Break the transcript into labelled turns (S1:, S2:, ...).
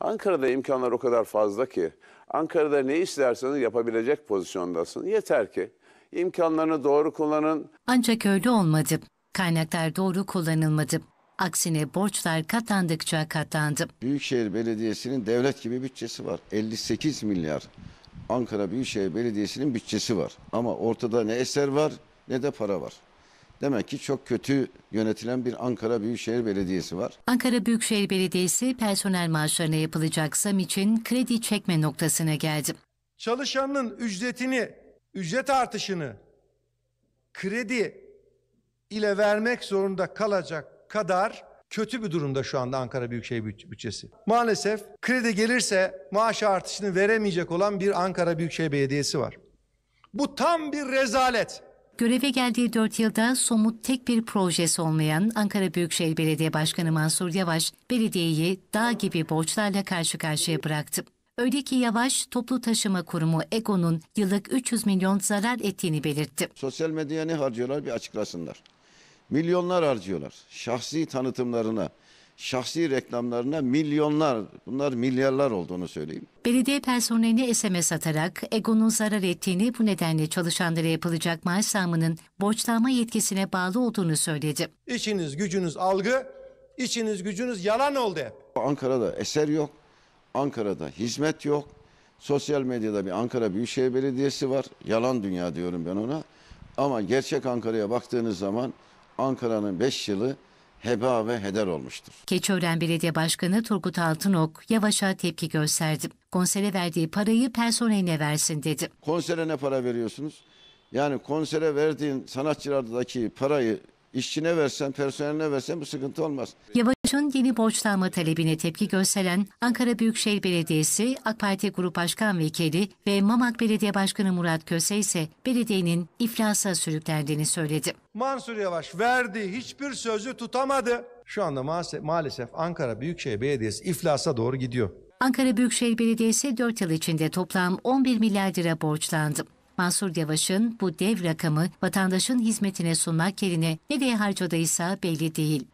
S1: Ankara'da imkanlar o kadar fazla ki Ankara'da ne isterseniz yapabilecek pozisyondasın. Yeter ki imkanlarını doğru kullanın.
S2: Ancak öyle olmadı. Kaynaklar doğru kullanılmadı. Aksine borçlar katlandıkça katlandı.
S1: Büyükşehir Belediyesi'nin devlet gibi bütçesi var. 58 milyar. Ankara Büyükşehir Belediyesi'nin bütçesi var. Ama ortada ne eser var ne de para var. Demek ki çok kötü yönetilen bir Ankara Büyükşehir Belediyesi var.
S2: Ankara Büyükşehir Belediyesi personel maaşlarına yapılacak zam için kredi çekme noktasına geldi.
S3: Çalışanın ücretini, ücret artışını kredi ile vermek zorunda kalacak kadar kötü bir durumda şu anda Ankara Büyükşehir bütçesi. Maalesef kredi gelirse maaş artışını veremeyecek olan bir Ankara Büyükşehir Belediyesi var. Bu tam bir rezalet.
S2: Göreve geldiği dört yılda somut tek bir projesi olmayan Ankara Büyükşehir Belediye Başkanı Mansur Yavaş, belediyeyi dağ gibi borçlarla karşı karşıya bıraktı. Öyle ki Yavaş, Toplu Taşıma Kurumu EGO'nun yıllık 300 milyon zarar ettiğini belirtti. Sosyal
S1: medyaya ne harcıyorlar bir açıklasınlar. Milyonlar harcıyorlar. Şahsi tanıtımlarına, şahsi reklamlarına milyonlar, bunlar milyarlar olduğunu söyleyeyim.
S2: Belediye personeline SMS atarak Egon'un zarar ettiğini bu nedenle çalışanlara yapılacak maaş zammının borçlanma yetkisine bağlı olduğunu söyledi.
S3: İçiniz gücünüz algı, içiniz gücünüz yalan oldu hep.
S1: Ankara'da eser yok, Ankara'da hizmet yok. Sosyal medyada bir Ankara Büyükşehir Belediyesi var. Yalan dünya diyorum ben ona. Ama gerçek Ankara'ya baktığınız zaman Ankara'nın 5 yılı heba ve heder
S2: olmuştur. Keçiören Belediye Başkanı Turgut Altınok Yavaş'a tepki gösterdi. Konsere verdiği parayı personeline versin dedi.
S1: Konsere ne para veriyorsunuz? Yani konsere verdiğin sanatçılardaki parayı İşçine versen, personeline versen bu sıkıntı olmaz.
S2: Yavaş'ın yeni borçlanma talebine tepki gösteren Ankara Büyükşehir Belediyesi AK Parti Grup Başkan Vekili ve Mamak Belediye Başkanı Murat Köse ise belediyenin iflasa sürüklendiğini söyledi.
S3: Mansur Yavaş verdi hiçbir sözü tutamadı. Şu anda maalesef, maalesef Ankara Büyükşehir Belediyesi iflasa doğru gidiyor.
S2: Ankara Büyükşehir Belediyesi 4 yıl içinde toplam 11 milyar lira borçlandı. Mansur Yavaş'ın bu dev rakamı vatandaşın hizmetine sunmak yerine nereye harcadığı belli değil.